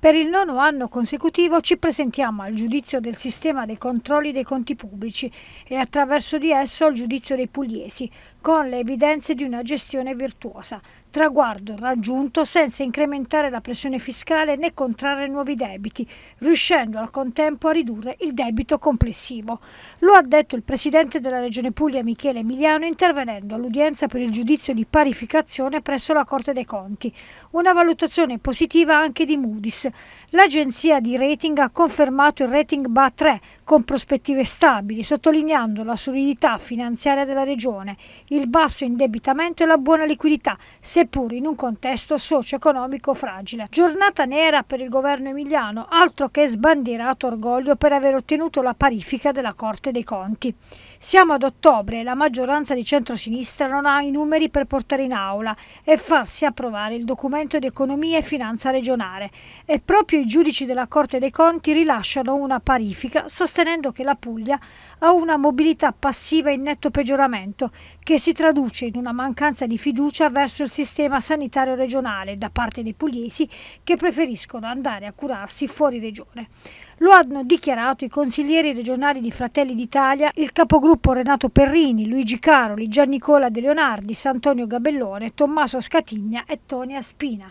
Per il nono anno consecutivo ci presentiamo al giudizio del sistema dei controlli dei conti pubblici e attraverso di esso al giudizio dei pugliesi, con le evidenze di una gestione virtuosa, traguardo raggiunto senza incrementare la pressione fiscale né contrarre nuovi debiti, riuscendo al contempo a ridurre il debito complessivo. Lo ha detto il presidente della Regione Puglia Michele Emiliano intervenendo all'udienza per il giudizio di parificazione presso la Corte dei Conti. Una valutazione positiva anche di Moody's l'agenzia di rating ha confermato il rating BA 3 con prospettive stabili, sottolineando la solidità finanziaria della regione, il basso indebitamento e la buona liquidità, seppur in un contesto socio-economico fragile. Giornata nera per il governo emiliano, altro che sbandierato orgoglio per aver ottenuto la parifica della Corte dei Conti. Siamo ad ottobre e la maggioranza di centrosinistra non ha i numeri per portare in aula e farsi approvare il documento di economia e finanza regionale e proprio i giudici della Corte dei Conti rilasciano una parifica sostenendo che la Puglia ha una mobilità passiva in netto peggioramento che si traduce in una mancanza di fiducia verso il sistema sanitario regionale da parte dei pugliesi che preferiscono andare a curarsi fuori regione. Lo hanno dichiarato i consiglieri regionali di Fratelli d'Italia, il capogruppo Renato Perrini, Luigi Caroli, Giannicola De Leonardi, Santonio Gabellone, Tommaso Scatigna e Tonia Spina.